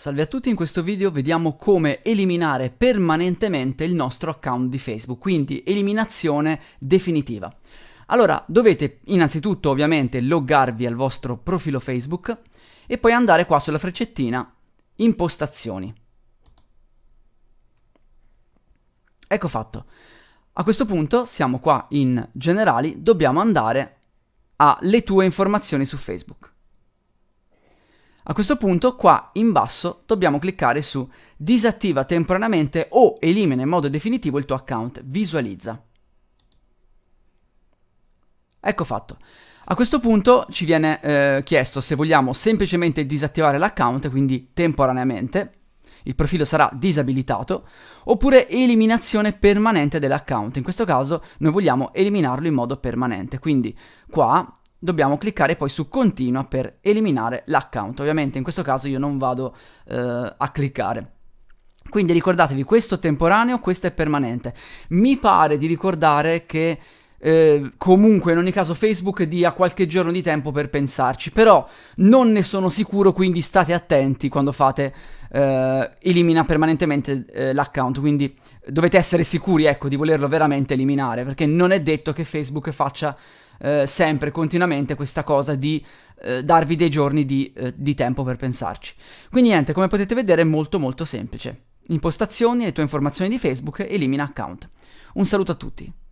Salve a tutti, in questo video vediamo come eliminare permanentemente il nostro account di Facebook, quindi eliminazione definitiva. Allora, dovete innanzitutto ovviamente loggarvi al vostro profilo Facebook e poi andare qua sulla freccettina impostazioni. Ecco fatto. A questo punto siamo qua in generali, dobbiamo andare alle tue informazioni su Facebook. A questo punto qua in basso dobbiamo cliccare su disattiva temporaneamente o elimina in modo definitivo il tuo account, visualizza. Ecco fatto. A questo punto ci viene eh, chiesto se vogliamo semplicemente disattivare l'account, quindi temporaneamente, il profilo sarà disabilitato, oppure eliminazione permanente dell'account. In questo caso noi vogliamo eliminarlo in modo permanente, quindi qua dobbiamo cliccare poi su continua per eliminare l'account. Ovviamente in questo caso io non vado eh, a cliccare. Quindi ricordatevi, questo è temporaneo, questo è permanente. Mi pare di ricordare che eh, comunque in ogni caso Facebook dia qualche giorno di tempo per pensarci, però non ne sono sicuro, quindi state attenti quando fate eh, elimina permanentemente eh, l'account, quindi dovete essere sicuri ecco di volerlo veramente eliminare, perché non è detto che Facebook faccia eh, sempre, continuamente, questa cosa di eh, darvi dei giorni di, eh, di tempo per pensarci. Quindi niente, come potete vedere è molto molto semplice. Impostazioni, le tue informazioni di Facebook, elimina account. Un saluto a tutti.